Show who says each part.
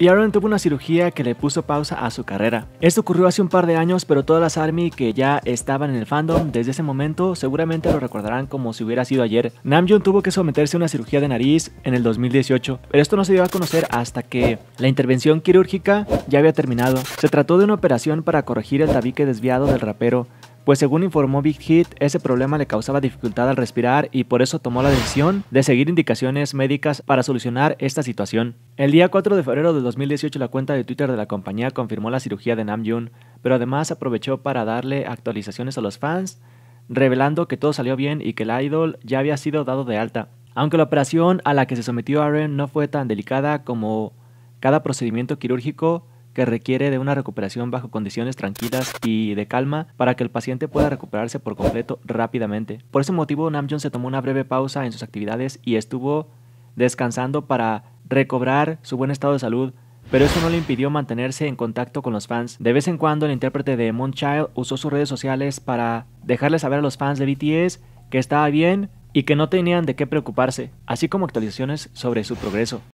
Speaker 1: y Aaron tuvo una cirugía que le puso pausa a su carrera. Esto ocurrió hace un par de años, pero todas las ARMY que ya estaban en el fandom desde ese momento seguramente lo recordarán como si hubiera sido ayer. Namjoon tuvo que someterse a una cirugía de nariz en el 2018, pero esto no se dio a conocer hasta que la intervención quirúrgica ya había terminado. Se trató de una operación para corregir el tabique desviado del rapero pues según informó Big Hit, ese problema le causaba dificultad al respirar y por eso tomó la decisión de seguir indicaciones médicas para solucionar esta situación. El día 4 de febrero de 2018 la cuenta de Twitter de la compañía confirmó la cirugía de Namjoon, pero además aprovechó para darle actualizaciones a los fans, revelando que todo salió bien y que el idol ya había sido dado de alta. Aunque la operación a la que se sometió Aaron no fue tan delicada como cada procedimiento quirúrgico, requiere de una recuperación bajo condiciones tranquilas y de calma para que el paciente pueda recuperarse por completo rápidamente. Por ese motivo, Namjoon se tomó una breve pausa en sus actividades y estuvo descansando para recobrar su buen estado de salud pero eso no le impidió mantenerse en contacto con los fans. De vez en cuando, el intérprete de Moonchild usó sus redes sociales para dejarles saber a los fans de BTS que estaba bien y que no tenían de qué preocuparse, así como actualizaciones sobre su progreso.